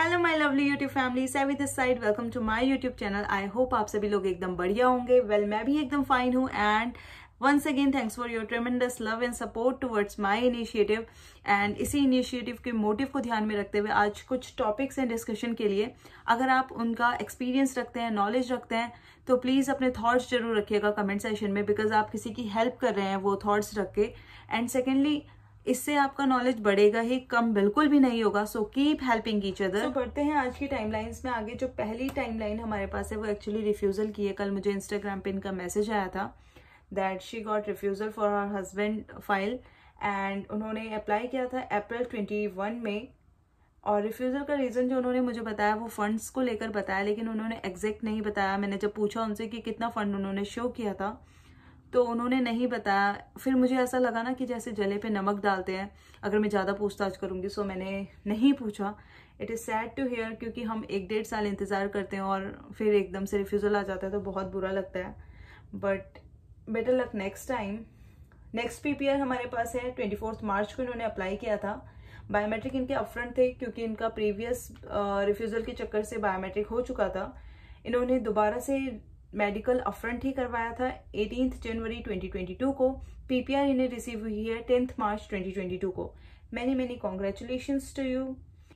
hello my lovely YouTube family Savi this side welcome to my YouTube channel I hope आप सभी लोग एकदम बढ़िया होंगे वेल well, मैं भी एकदम फाइन हूँ and once again thanks for your tremendous love and support towards my initiative and इसी इनिशिएटिव के मोटिव को ध्यान में रखते हुए आज कुछ टॉपिक्स हैं डिस्कशन के लिए अगर आप उनका एक्सपीरियंस रखते हैं नॉलेज रखते हैं तो प्लीज़ अपने थाट्स जरूर रखिएगा कमेंट सेशन में बिकॉज आप किसी की हेल्प कर रहे हैं वो थाट्स रख के एंड सेकेंडली इससे आपका नॉलेज बढ़ेगा ही कम बिल्कुल भी नहीं होगा so keep helping each other तो बढ़ते हैं आज की टाइमलाइंस में आगे जो पहली टाइमलाइन हमारे पास है वो एक्चुअली रिफ्यूजल की है कल मुझे इंस्टाग्राम पे इनका मैसेज आया था that she got refusal for her husband file and उन्होंने अप्लाई किया था अप्रैल ट्वेंटी वन में और रिफ्यूज़ल का रीज़न जो उन्होंने मुझे बताया वो फंड्स को लेकर बताया लेकिन उन्होंने एग्जैक्ट नहीं बताया मैंने जब पूछा उनसे कि कितना फ़ंड उन्होंने शो किया था तो उन्होंने नहीं बताया फिर मुझे ऐसा लगा ना कि जैसे जले पे नमक डालते हैं अगर मैं ज़्यादा पूछताछ करूँगी सो मैंने नहीं पूछा it is sad to hear क्योंकि हम एक डेढ़ साल इंतज़ार करते हैं और फिर एकदम से रिफ्यूज़ल आ जाता है तो बहुत बुरा लगता है but better luck next time next पी हमारे पास है ट्वेंटी मार्च को इन्होंने अप्लाई किया था बायोमेट्रिक इनके अपफ्रंट थे क्योंकि इनका प्रीवियस रिफ्यूज़ल के चक्कर से बायोमेट्रिक हो चुका था इन्होंने दोबारा से मेडिकल अपफ्रंट ही करवाया था एटीन जनवरी 2022 को पीपीआर इन्हें रिसीव हुई है टेंथ मार्च 2022 को many many congratulation to you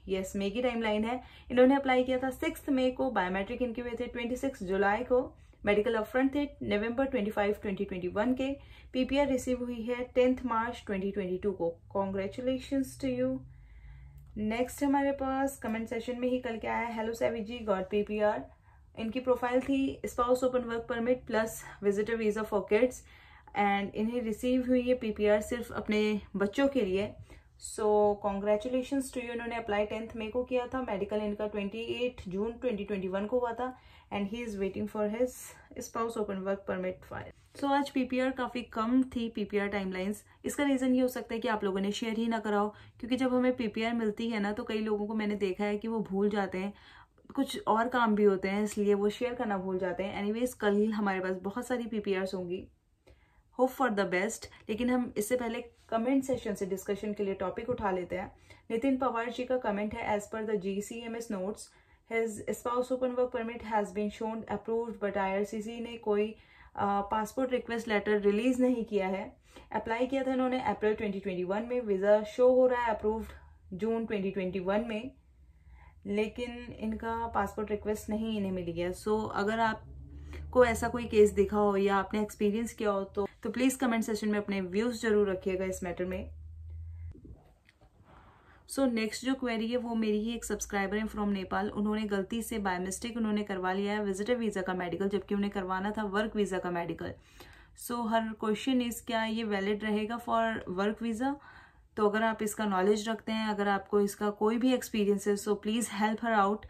yes Maggie timeline है इन्होंने अप्लाई किया था सिक्स मई को बायोमेट्रिक इनके हुए थे ट्वेंटी सिक्स जुलाई को मेडिकल अपफ्रंट थे नवंबर 25, 2021 के पीपीआर रिसीव हुई है टेंथ मार्च 2022 को कॉन्ग्रेचुलेशन टू यू नेक्स्ट हमारे पास कमेंट सेशन में ही कल क्या है hello Savi ji got PPR इनकी प्रोफाइल थी spouse open work permit plus visitor visa for kids and इन्हें रिसीव हुई है पीपीआर सिर्फ अपने बच्चों के लिए सो कॉन्ग्रेचुलेशन टू यू इन्होंने अप्लाई टेंथ मे को किया था मेडिकल इनका twenty eight June twenty twenty one को हुआ था and he is waiting for his spouse open work permit file so आज पीपीआर काफ़ी कम थी पीपीआर टाइमलाइंस इसका रीज़न ये हो सकता है कि आप लोगों ने शेयर ही ना कराओ क्योंकि जब हमें पीपीआर मिलती है ना तो कई लोगों को मैंने देखा है कि वो भूल जाते हैं कुछ और काम भी होते हैं इसलिए वो शेयर करना भूल जाते हैं वेज कल हमारे पास बहुत सारी आरस होंगी होप फॉर द बेस्ट लेकिन हम इससे पहले कमेंट सेशन से डिस्कशन के लिए टॉपिक उठा लेते हैं नितिन पवार जी का कमेंट है एज पर the G C M S notes has spouse open work permit has been shown approved but I R C C ने कोई पासपोर्ट रिक्वेस्ट लेटर रिलीज नहीं किया है अप्लाई किया था इन्होंने अप्रैल ट्वेंटी ट्वेंटी वन में वीज़ा शो हो रहा है approved June twenty twenty one में लेकिन इनका पासपोर्ट रिक्वेस्ट नहीं इन्हें मिली है सो so, अगर आप को ऐसा कोई केस देखा हो या आपने एक्सपीरियंस किया हो तो तो प्लीज़ कमेंट सेशन में अपने व्यूज़ जरूर रखिएगा इस मैटर में सो so, नेक्स्ट जो क्वेरी है वो मेरी ही एक सब्सक्राइबर है फ्रॉम नेपाल उन्होंने गलती से बाय मिस्टेक उन्होंने करवा लिया है विजिटर वीज़ा का मेडिकल जबकि उन्हें करवाना था वर्क वीज़ा का medical so so, her question is क्या ये वैलिड रहेगा फॉर वर्क वीज़ा तो अगर आप इसका नॉलेज रखते हैं अगर आपको इसका कोई भी एक्सपीरियंस है so please help her out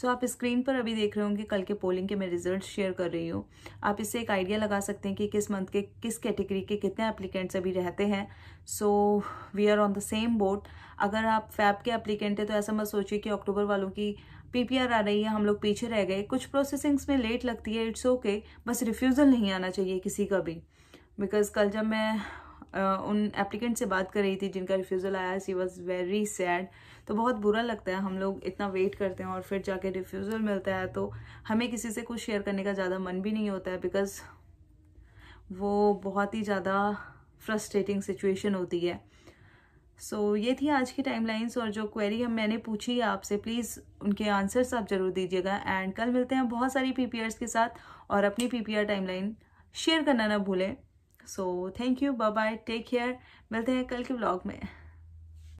so आप स्क्रीन पर अभी देख रहे होंगे कल के पोलिंग के मैं रिजल्ट शेयर कर रही हूँ आप इससे एक आइडिया लगा सकते हैं कि किस मंथ के किस कैटेगरी के कितने एप्लीकेंट्स अभी रहते हैं so we are on the same boat अगर आप फैब के एप्लीकेंट हैं तो ऐसा मत सोचिए कि अक्टूबर वालों की पीपीआर आ रही है हम लोग पीछे रह गए कुछ प्रोसेसिंग्स में लेट लगती है इट्स ओके okay, बस रिफ्यूज़ल नहीं आना चाहिए किसी का भी बिकॉज कल जब मैं उन एप्लीकेंट से बात कर रही थी जिनका रिफ्यूज़ल आया सी वॉज़ वेरी सैड तो बहुत बुरा लगता है हम लोग इतना वेट करते हैं और फिर जाके रिफ्यूज़ल मिलता है तो हमें किसी से कुछ शेयर करने का ज़्यादा मन भी नहीं होता है बिकॉज़ वो बहुत ही ज़्यादा फ्रस्ट्रेटिंग सिचुएशन होती है सो so, ये थी आज की टाइमलाइंस और जो क्वेरी हम मैंने पूछी है आपसे प्लीज़ उनके आंसर्स आप ज़रूर दीजिएगा एंड कल मिलते हैं बहुत सारी पीपीआर्स के साथ और अपनी पीपीआर टाइमलाइन शेयर करना ना भूलें so thank you bye bye take care मिलते हैं कल के ब्लॉग में